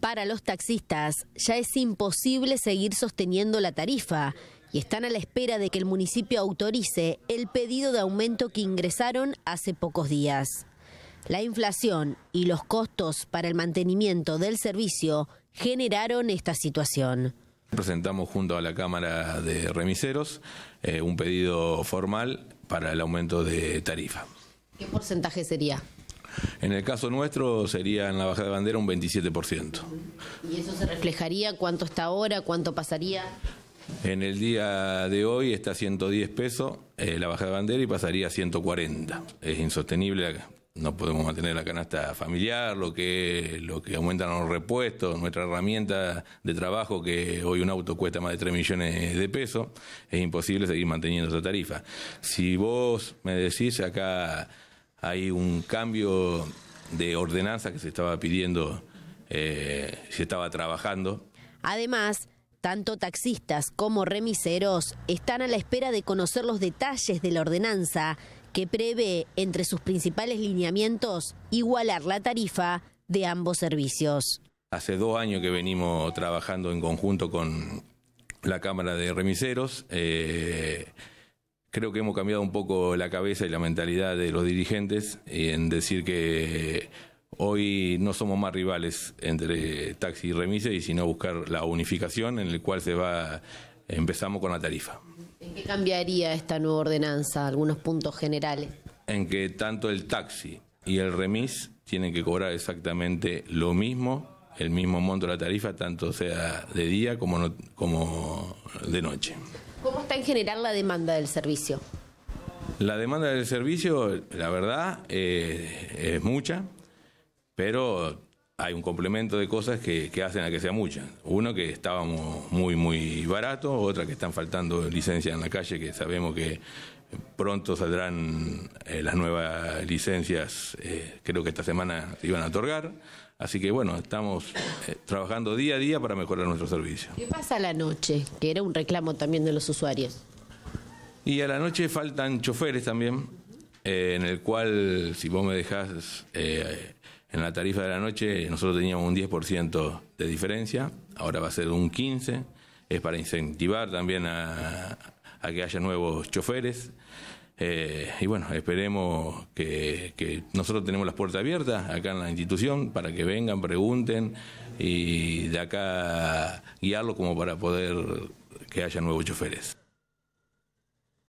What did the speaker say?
Para los taxistas ya es imposible seguir sosteniendo la tarifa y están a la espera de que el municipio autorice el pedido de aumento que ingresaron hace pocos días. La inflación y los costos para el mantenimiento del servicio generaron esta situación. Presentamos junto a la Cámara de Remiseros eh, un pedido formal para el aumento de tarifa. ¿Qué porcentaje sería? En el caso nuestro sería en la baja de bandera un 27%. ¿Y eso se reflejaría cuánto está ahora, cuánto pasaría? En el día de hoy está a 110 pesos eh, la baja de bandera y pasaría a 140. Es insostenible, no podemos mantener la canasta familiar, lo que, lo que aumentan los repuestos, nuestra herramienta de trabajo, que hoy un auto cuesta más de 3 millones de pesos, es imposible seguir manteniendo esa tarifa. Si vos me decís acá hay un cambio de ordenanza que se estaba pidiendo, eh, se estaba trabajando. Además, tanto taxistas como remiseros están a la espera de conocer los detalles de la ordenanza que prevé, entre sus principales lineamientos, igualar la tarifa de ambos servicios. Hace dos años que venimos trabajando en conjunto con la Cámara de Remiseros. Eh, Creo que hemos cambiado un poco la cabeza y la mentalidad de los dirigentes en decir que eh, hoy no somos más rivales entre taxi y remise, y sino buscar la unificación en la cual se va empezamos con la tarifa. ¿En qué cambiaría esta nueva ordenanza? Algunos puntos generales. En que tanto el taxi y el remis tienen que cobrar exactamente lo mismo, el mismo monto de la tarifa, tanto sea de día como, como de noche está en general la demanda del servicio? La demanda del servicio, la verdad, eh, es mucha, pero hay un complemento de cosas que, hacen a que sea mucha. Uno que estábamos muy, muy barato, otra que están faltando licencias en la calle que sabemos que Pronto saldrán eh, las nuevas licencias, eh, creo que esta semana se iban a otorgar. Así que bueno, estamos eh, trabajando día a día para mejorar nuestro servicio. ¿Qué pasa a la noche? Que era un reclamo también de los usuarios. Y a la noche faltan choferes también, en el cual si vos me dejás en la tarifa de la noche, nosotros teníamos un 10% de diferencia, ahora va a ser un 15% es para incentivar también a, a que haya nuevos choferes. Eh, y bueno, esperemos que, que, nosotros tenemos las puertas abiertas acá en la institución para que vengan, pregunten y de acá guiarlo como para poder que haya nuevos choferes.